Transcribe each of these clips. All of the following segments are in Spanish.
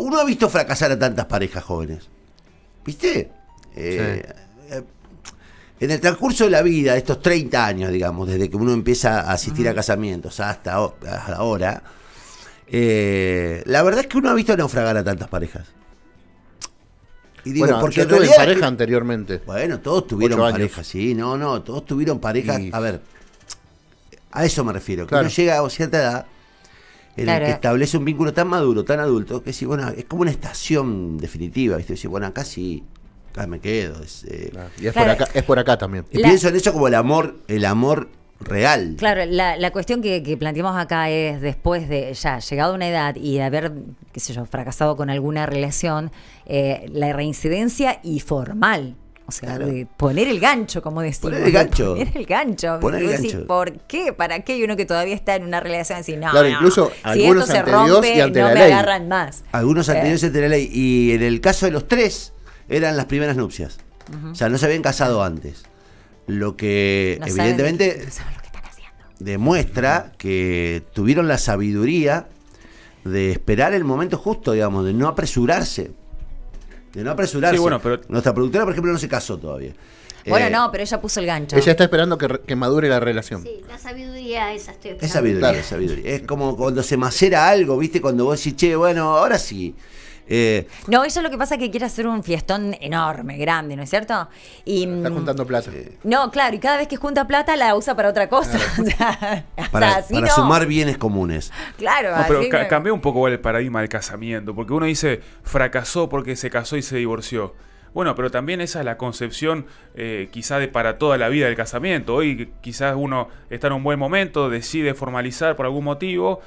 uno ha visto fracasar a tantas parejas jóvenes. ¿Viste? Eh, eh, en el transcurso de la vida, estos 30 años, digamos, desde que uno empieza a asistir a casamientos hasta ahora, eh, la verdad es que uno ha visto naufragar a tantas parejas. Y digo, bueno, porque pareja anteriormente. Bueno, todos tuvieron pareja, sí, no, no, todos tuvieron pareja. A ver, a eso me refiero, que uno llega a cierta edad en el que establece un vínculo tan maduro, tan adulto, que si, bueno, es como una estación definitiva, ¿viste? bueno, acá sí, acá me quedo. Es, eh, Y es, por acá, también. Y pienso en eso como el amor, el amor real. Claro, la, cuestión que, planteamos acá es después de ya llegado a una edad y de haber, qué sé yo, fracasado con alguna relación, eh, la reincidencia y formal o sea, de poner el gancho, como decimos. Poner el gancho. Poner el gancho. Y el ¿Por qué? ¿Para qué? Y uno que todavía está en una relación así, no, claro, incluso Si algunos esto se rompe, y no me agarran más. Algunos han anteriores eh. ante la ley. Y en el caso de los tres, eran las primeras nupcias. O sea, no se habían casado antes. Lo que evidentemente demuestra que tuvieron la sabiduría de esperar el momento justo, digamos, de no apresurarse no apresurarse. Nuestra productora, por ejemplo, no se casó todavía. Bueno, eh, no, pero ella puso el gancho. Ella está esperando que, madure la relación. Sí, la sabiduría esa estoy Es sabiduría, es Es como cuando se macera algo, ¿viste? Cuando vos decís, che, bueno, ahora sí. Eh, no, eso es lo que pasa que quiere hacer un fiestón enorme, grande, ¿no es cierto? Y, Está mm, juntando plata. No, claro, y cada vez que junta plata la usa para otra cosa. para, sumar bienes comunes. Claro. pero cambió un poco el paradigma del casamiento, porque uno dice, fracasó porque se casó y se divorció. Bueno, pero también esa es la concepción eh, quizá de para toda la vida del casamiento. Hoy quizás uno está en un buen momento, decide formalizar por algún motivo.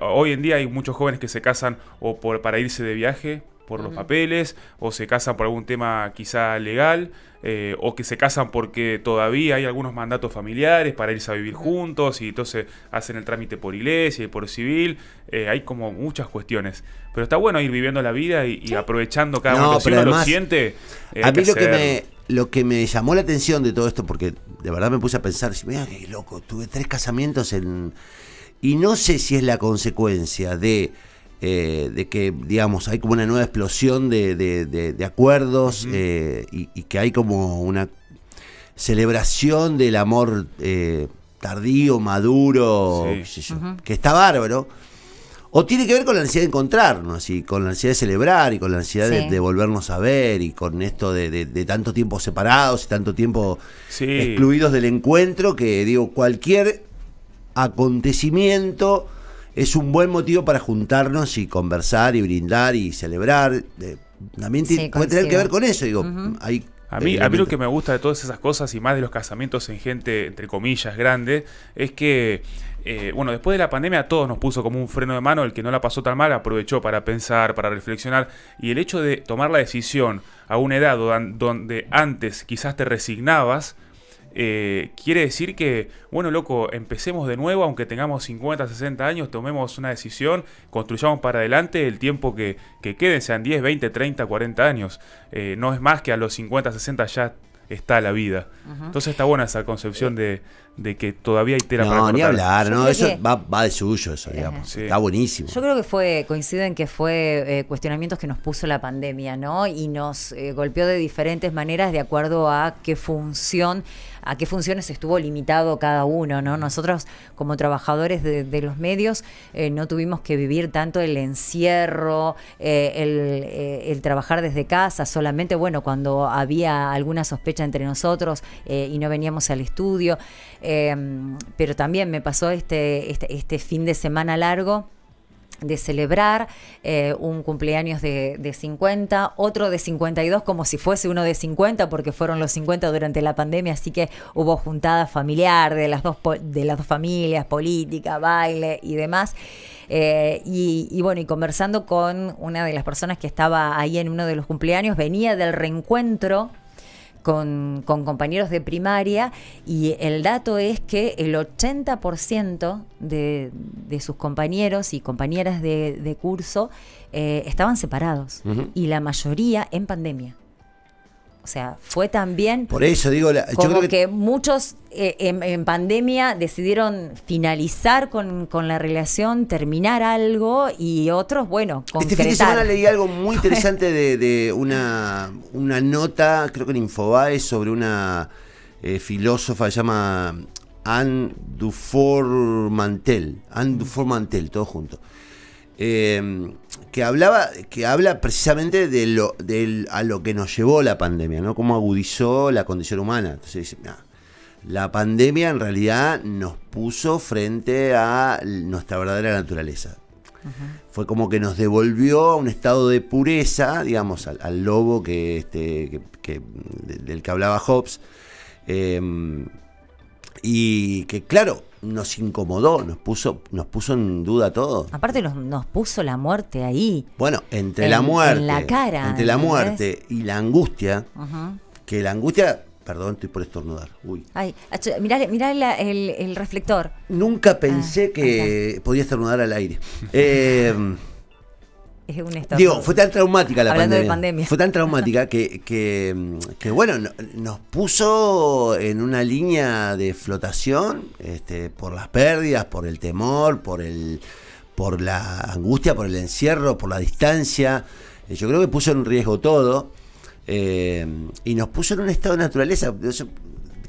hoy en día hay muchos jóvenes que se casan o por, para irse de viaje por los papeles, o se casan por algún tema quizá legal, eh, o que se casan porque todavía hay algunos mandatos familiares para irse a vivir juntos, y entonces hacen el trámite por iglesia y por civil, eh, hay como muchas cuestiones. Pero está bueno ir viviendo la vida y, aprovechando cada uno Si uno lo siente, eh, a mí lo, que me, lo que me llamó la atención de todo esto, porque de verdad me puse a pensar, mira qué loco, tuve tres casamientos en... Y no sé si es la consecuencia de eh, de que, digamos, hay como una nueva explosión de, acuerdos eh, y, que hay como una celebración del amor eh, tardío, maduro, que está bárbaro. O tiene que ver con la ansiedad de encontrarnos y con la ansiedad de celebrar y con la ansiedad de, volvernos a ver y con esto de, tanto tiempo separados y tanto tiempo excluidos del encuentro que digo, cualquier acontecimiento es un buen motivo para juntarnos y conversar y brindar y celebrar. Eh, también tiene puede tener que ver con eso, digo, a mí, a lo que me gusta de todas esas cosas y más de los casamientos en gente, entre comillas, grande, es que, eh, bueno, después de la pandemia a todos nos puso como un freno de mano, el que no la pasó tan mal aprovechó para pensar, para reflexionar, y el hecho de tomar la decisión a una edad donde antes quizás te resignabas, eh, quiere decir que, bueno, loco, empecemos de nuevo, aunque tengamos 50, 60 años, tomemos una decisión, construyamos para adelante el tiempo que, que queden, sean 10, 20, 30, 40 años. Eh, no es más que a los 50, 60 ya está la vida. Entonces está buena esa concepción de, de que todavía hay tela no, ni hablar, no, eso va, va, de suyo, eso, digamos. Está buenísimo. Yo creo que fue, coinciden que fue eh, cuestionamientos que nos puso la pandemia, ¿no? Y nos eh, golpeó de diferentes maneras de acuerdo a qué función, a qué funciones estuvo limitado cada uno, ¿no? Nosotros, como trabajadores de, los medios, eh, no tuvimos que vivir tanto el encierro, el, el, trabajar desde casa, solamente, bueno, cuando había alguna sospecha entre nosotros y no veníamos al estudio. Em, pero también me pasó este, este, este, fin de semana largo de celebrar eh, un cumpleaños de, 50, otro de 52 como si fuese uno de 50 porque fueron los 50 durante la pandemia, así que hubo juntada familiar de las dos, de las familias, política, baile y demás. Eh, y, bueno, y conversando con una de las personas que estaba ahí en uno de los cumpleaños, venía del reencuentro con, compañeros de primaria y el dato es que el 80% de, de sus compañeros y compañeras de, curso eh, estaban separados y la mayoría en pandemia. O sea, fue también. Por eso digo, que, muchos eh, en, pandemia decidieron finalizar con, la relación, terminar algo y otros, bueno, concretar. Este fin de semana leí algo muy interesante de, una, una nota, creo que en Infobae, sobre una eh, filósofa, se llama Anne Dufour Mantel. Anne Dufour Mantel, todo junto. Em, que hablaba, que habla precisamente de lo, a lo que nos llevó la pandemia, ¿no? Cómo agudizó la condición humana. Entonces la pandemia en realidad nos puso frente a nuestra verdadera naturaleza. Fue como que nos devolvió a un estado de pureza, digamos, al, lobo que, este, del que hablaba Hobbes. Em, y que claro, nos incomodó, nos puso, nos puso en duda todo. Aparte nos, puso la muerte ahí. Bueno, entre la muerte. la cara. Entre la muerte y la angustia, que la angustia, perdón, estoy por estornudar. Uy. Ay, ah, mirá, el, reflector. Nunca pensé ah, que podía estornudar al aire. Eh, Digo, fue tan traumática la pandemia, Fue tan traumática que, que, bueno, nos puso en una línea de flotación este, por las pérdidas, por el temor, por, el, por la angustia, por el encierro, por la distancia. Eh, yo creo que puso en riesgo todo. Eh, y nos puso en un estado de naturaleza. Viste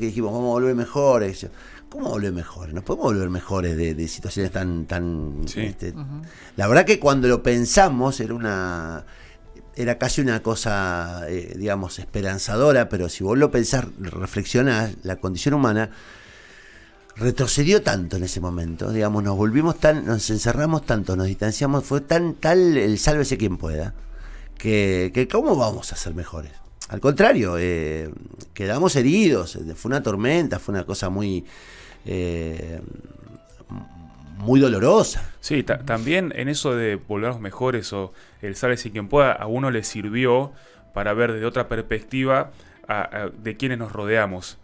que dijimos, vamos a volver mejores. ¿cómo volver mejor? Nos podemos volver mejores de, situaciones tan... tan este? La verdad que cuando lo pensamos era una... Era casi una cosa, eh, digamos, esperanzadora, pero si vos lo pensás, reflexionás, la condición humana retrocedió tanto en ese momento, digamos, nos volvimos tan, nos encerramos tanto, nos distanciamos, fue tan tal el sálvese quien pueda, que, ¿cómo vamos a ser mejores? Al contrario, eh, quedamos heridos, fue una tormenta, fue una cosa muy, eh, muy dolorosa. Sí, también en eso de volvernos mejores o el sale si quien pueda, a uno le sirvió para ver desde otra perspectiva de quienes nos rodeamos.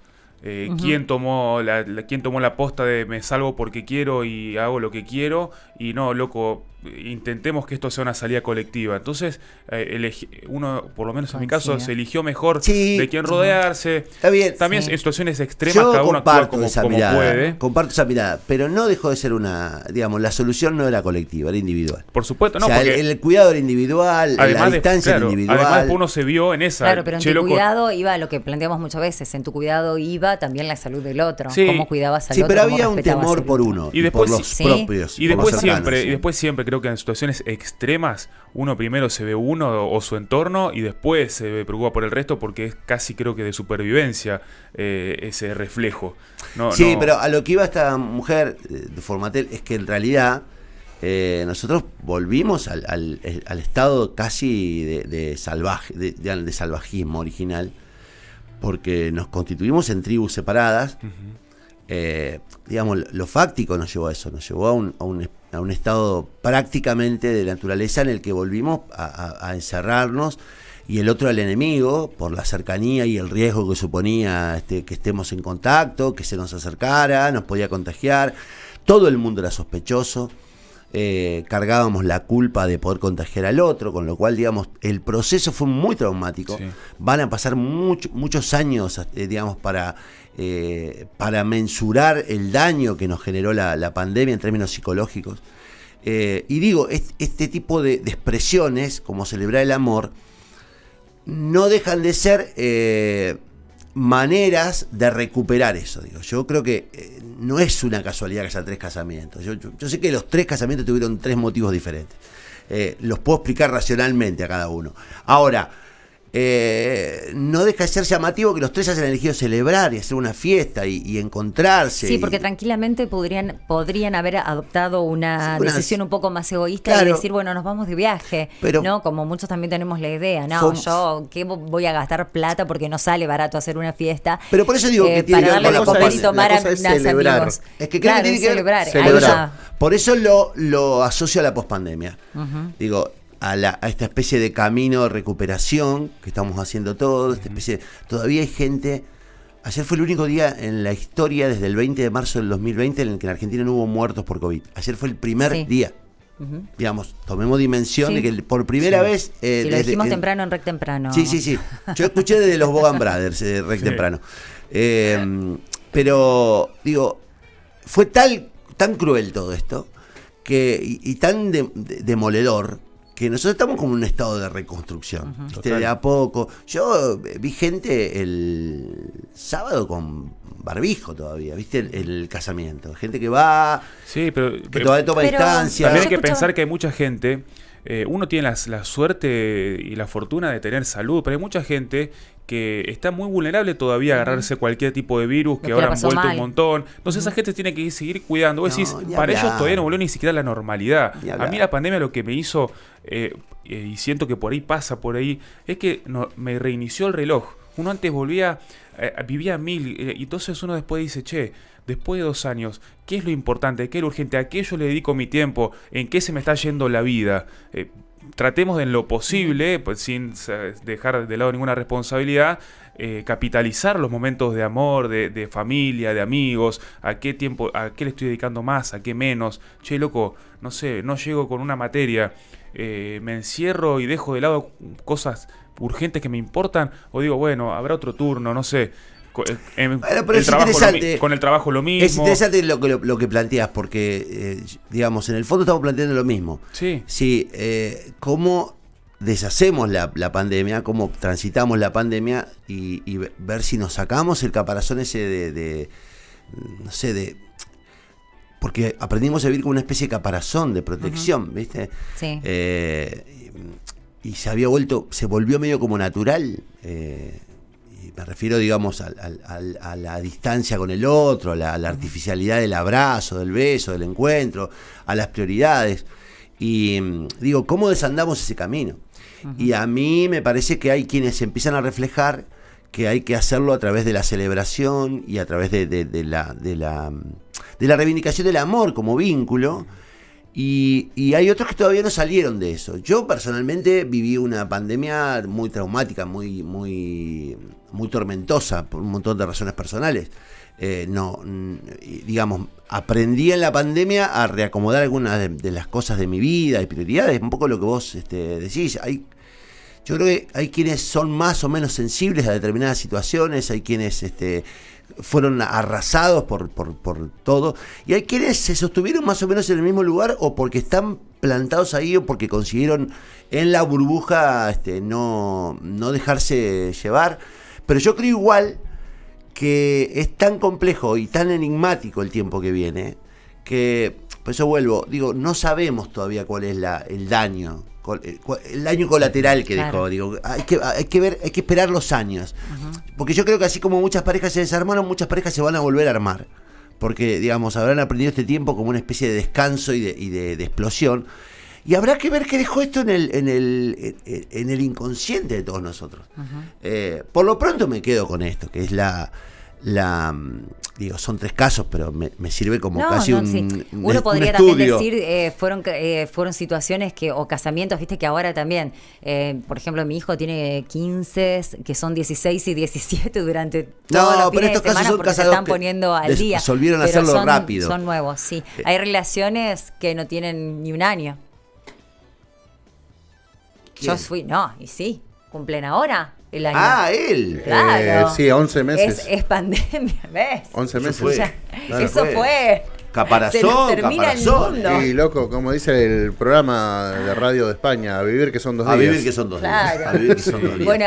Eh, quién, tomó la, tomó la posta de me salgo porque quiero y hago lo que quiero y no, loco, intentemos que esto sea una salida colectiva. Entonces, eh, uno, por lo menos en mi caso, se ¿eh? eligió mejor de quién rodearse. También en situaciones extremas cada uno actúa como, puede. Comparto esa mirada, pero no dejó de ser una, digamos, la solución no era colectiva, era individual. Por supuesto, no. el, cuidado era individual, la distancia individual. Además, uno se vio en esa. Claro, pero en tu cuidado iba lo que planteamos muchas veces, en tu cuidado iba también la salud del otro, cómo cuidabas al otro. Sí, pero había un temor por uno, y después, por los propios. Y después siempre, y después siempre que en situaciones extremas uno primero se ve uno o su entorno y después se preocupa por el resto porque es casi creo que de supervivencia eh, ese reflejo. sí, pero a lo que iba esta mujer eh, de Formatel es que en realidad eh, nosotros volvimos al, estado casi de, salvaje, de, salvajismo original porque nos constituimos en tribus separadas. Eh, digamos, lo fáctico nos llevó a eso, nos llevó a un, a un, a un estado prácticamente de naturaleza en el que volvimos a, encerrarnos y el otro al enemigo, por la cercanía y el riesgo que suponía este, que estemos en contacto, que se nos acercara, nos podía contagiar, todo el mundo era sospechoso. Eh, cargábamos la culpa de poder contagiar al otro, con lo cual, digamos, el proceso fue muy traumático. Van a pasar muchos años, eh, digamos, para, eh, para mensurar el daño que nos generó la, pandemia en términos psicológicos. y digo, este, tipo de, expresiones, como celebrar el amor, no dejan de ser maneras de recuperar eso. Digo. Yo creo que eh, no es una casualidad que haya tres casamientos. Yo, sé que los tres casamientos tuvieron tres motivos diferentes. Eh, los puedo explicar racionalmente a cada uno. Ahora, eh, no deja de ser llamativo que los tres hayan elegido celebrar y hacer una fiesta y, encontrarse. Sí, porque tranquilamente podrían, podrían haber adoptado una, decisión un poco más egoísta y decir, bueno, nos vamos de viaje. Pero, ¿no? Como muchos también tenemos la idea, no, yo qué voy a gastar plata porque no sale barato hacer una fiesta. Pero por eso digo eh, que tiene para que celebrar. Es que claro, celebrar. Por eso lo, asocio a la pospandemia. Digo, a, esta especie de camino de recuperación que estamos haciendo todos. Esta especie todavía hay gente. Ayer fue el único día en la historia desde el 20 de marzo del 2020 en el que en Argentina no hubo muertos por COVID. Ayer fue el primer día. Digamos, tomemos dimensión de que por primera vez. Eh, lo dijimos temprano en Rec Temprano. Sí, sí, sí. Yo escuché desde los Bogan Brothers, eh, Temprano. Em, pero, digo, fue tal, tan cruel todo esto que, y, tan demoledor que nosotros estamos como en un estado de reconstrucción, de a poco. Yo eh, vi gente el sábado con barbijo todavía, ¿viste? El, casamiento. Gente que va, sí, pero, que todavía toma pero, distancia. También hay que pensar que hay mucha gente eh, uno tiene la suerte y la fortuna de tener salud, pero hay mucha gente que está muy vulnerable todavía a agarrarse cualquier tipo de virus, que, ahora han vuelto un montón. Entonces esa gente tiene que seguir cuidando. Vos decís, para ellos todavía no volvió ni siquiera la normalidad. A mí la pandemia lo que me hizo, eh, eh, y siento que por ahí pasa, por ahí, es que me reinició el reloj. Uno antes volvía, eh, vivía mil, y entonces uno después dice, che, después de dos años, ¿qué es lo importante? ¿Qué es lo urgente? ¿A qué yo le dedico mi tiempo? ¿En qué se me está yendo la vida? tratemos de en lo posible, pues, sin dejar de lado ninguna responsabilidad, eh, capitalizar los momentos de amor, de, familia, de amigos, a qué tiempo, a qué le estoy dedicando más, a qué menos. Che, loco, no sé, no llego con una materia, eh, me encierro y dejo de lado cosas urgentes que me importan, o digo, bueno, habrá otro turno, no sé con el trabajo lo mismo. Es interesante lo que, lo, que planteas, porque, eh, digamos, en el fondo estamos planteando lo mismo. Sí. Sí, eh, cómo deshacemos la, pandemia, cómo transitamos la pandemia y, ver si nos sacamos el caparazón ese de, no sé, de, porque aprendimos a vivir con una especie de caparazón de protección, ¿viste? Sí. Eh, y se había vuelto, se volvió medio como natural eh, me refiero, digamos, a, la distancia con el otro, a la, artificialidad del abrazo, del beso, del encuentro, a las prioridades. Y mm, digo, ¿cómo desandamos ese camino? Y a mí me parece que hay quienes empiezan a reflejar que hay que hacerlo a través de la celebración y a través de, la, de la, mm, de, la, reivindicación del amor como vínculo. Y, y, hay otros que todavía no salieron de eso. Yo personalmente viví una pandemia muy traumática, muy, muy muy tormentosa por un montón de razones personales. Eh, no, digamos, aprendí en la pandemia a reacomodar algunas de, las cosas de mi vida y prioridades, un poco lo que vos este, decís. Hay, yo creo que hay quienes son más o menos sensibles a determinadas situaciones, hay quienes este, fueron arrasados por, por, todo, y hay quienes se sostuvieron más o menos en el mismo lugar o porque están plantados ahí o porque consiguieron en la burbuja este, no, no dejarse llevar. Pero yo creo igual que es tan complejo y tan enigmático el tiempo que viene que, por eso vuelvo, digo, no sabemos todavía cuál es la, el daño eh, el daño colateral que dejó. Digo, hay que, que ver, hay que esperar los años. Porque yo creo que así como muchas parejas se desarmaron, muchas parejas se van a volver a armar. Porque, digamos, habrán aprendido este tiempo como una especie de descanso y de, y de explosión. Y habrá que ver qué dejó esto en el, en el, en el inconsciente de todos nosotros. Eh, por lo pronto me quedo con esto, que es la, la digo son tres casos pero me, sirve como casi un, uno podría también decir eh, fueron eh, fueron situaciones que o casamientos viste que ahora también por ejemplo mi hijo tiene 15 que son 16 y 17 durante todos no, los fines de son se están poniendo al día resolvieron hacerlo rápido son nuevos sí hay relaciones que no tienen ni un año yo fui, no, y sí, cumplen ahora el año. Ah, él. Claro. Eh, sí, 11 meses. Es, es pandemia, ¿ves? 11 meses. Eso fue. eso fue. Caparazón, caparazón. El Y loco, como dice el programa de radio de España, a vivir que son dos días. A vivir que son dos días. A vivir que son dos días. Bueno,